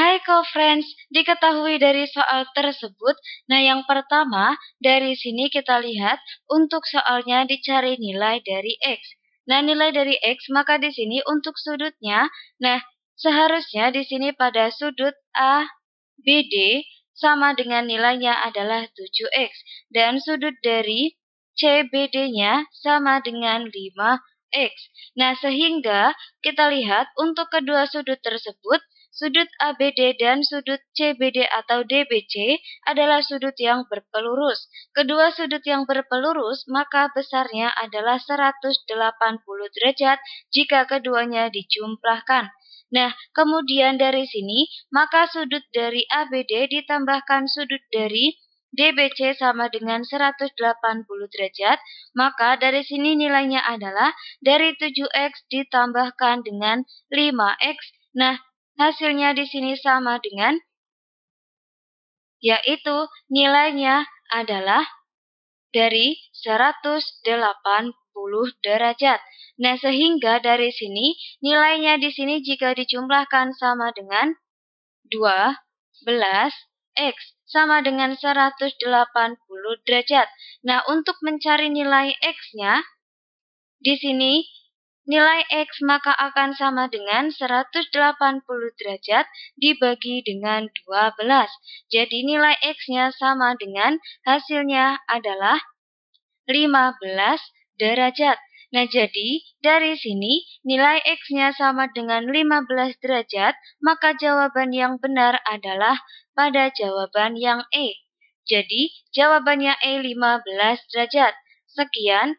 Hai co-friends, diketahui dari soal tersebut. Nah, yang pertama, dari sini kita lihat untuk soalnya dicari nilai dari X. Nah, nilai dari X, maka di sini untuk sudutnya, nah, seharusnya di sini pada sudut A, B, D sama dengan nilainya adalah 7X. Dan sudut dari C, B, d nya sama dengan 5X. Nah, sehingga kita lihat untuk kedua sudut tersebut, Sudut ABD dan sudut CBD atau DBC adalah sudut yang berpelurus. Kedua sudut yang berpelurus maka besarnya adalah 180 derajat jika keduanya dijumlahkan. Nah, kemudian dari sini maka sudut dari ABD ditambahkan sudut dari DBC sama dengan 180 derajat, maka dari sini nilainya adalah dari 7x ditambahkan dengan 5x. Nah, Hasilnya di sini sama dengan yaitu nilainya adalah dari 180 derajat. Nah, sehingga dari sini nilainya di sini jika dijumlahkan sama dengan 12x sama dengan 180 derajat. Nah, untuk mencari nilai x-nya di sini Nilai X maka akan sama dengan 180 derajat dibagi dengan 12. Jadi nilai X-nya sama dengan hasilnya adalah 15 derajat. Nah, jadi dari sini nilai X-nya sama dengan 15 derajat, maka jawaban yang benar adalah pada jawaban yang E. Jadi, jawabannya E 15 derajat. Sekian